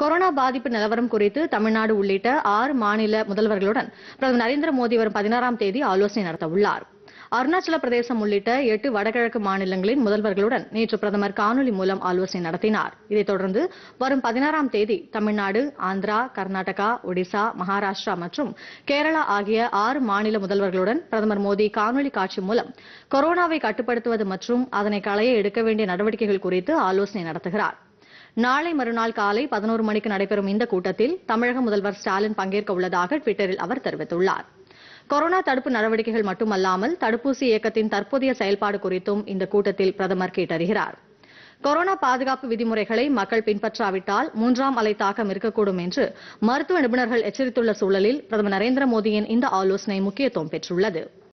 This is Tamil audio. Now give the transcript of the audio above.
கொரோனா பாதிப்பு நிலவரம் குறித்து தமிழ்நாடு உள்ளிட்ட ஆறு மாநில முதல்வர்களுடன் பிரதமர் நரேந்திர மோடி வரும் பதினாறாம் தேதி ஆலோசனை நடத்த உள்ளார் அருணாச்சல பிரதேசம் உள்ளிட்ட எட்டு வடகிழக்கு மாநிலங்களின் முதல்வர்களுடன் நேற்று பிரதமர் காணொலி மூலம் ஆலோசனை நடத்தினார் இதைத் தொடர்ந்து வரும் பதினாறாம் தேதி தமிழ்நாடு ஆந்திரா கர்நாடகா ஒடிசா மகாராஷ்டிரா மற்றும் கேரளா ஆகிய ஆறு மாநில முதல்வர்களுடன் பிரதமர் மோடி காணொலி காட்சி மூலம் கொரோனாவை கட்டுப்படுத்துவது மற்றும் அதனை களைய எடுக்க வேண்டிய நடவடிக்கைகள் குறித்து ஆலோசனை நடத்துகிறாா் நாளை மறுநாள் காலை பதினோரு மணிக்கு நடைபெறும் இந்த கூட்டத்தில் தமிழக முதல்வர் ஸ்டாலின் பங்கேற்க உள்ளதாக டுவிட்டரில் அவர் தெரிவித்துள்ளார் கொரோனா தடுப்பு நடவடிக்கைகள் மட்டுமல்லாமல் தடுப்பூசி இயக்கத்தின் தற்போதைய செயல்பாடு குறித்தும் இந்த கூட்டத்தில் பிரதமர் கேட்டறிகிறார் கொரோனா பாதுகாப்பு விதிமுறைகளை மக்கள் பின்பற்றாவிட்டால் மூன்றாம் அலை தாக்கம் இருக்கக்கூடும் என்று மருத்துவ நிபுணர்கள் எச்சரித்துள்ள சூழலில் பிரதமர் நரேந்திர மோடியின் இந்த ஆலோசனை முக்கியத்துவம் பெற்றுள்ளது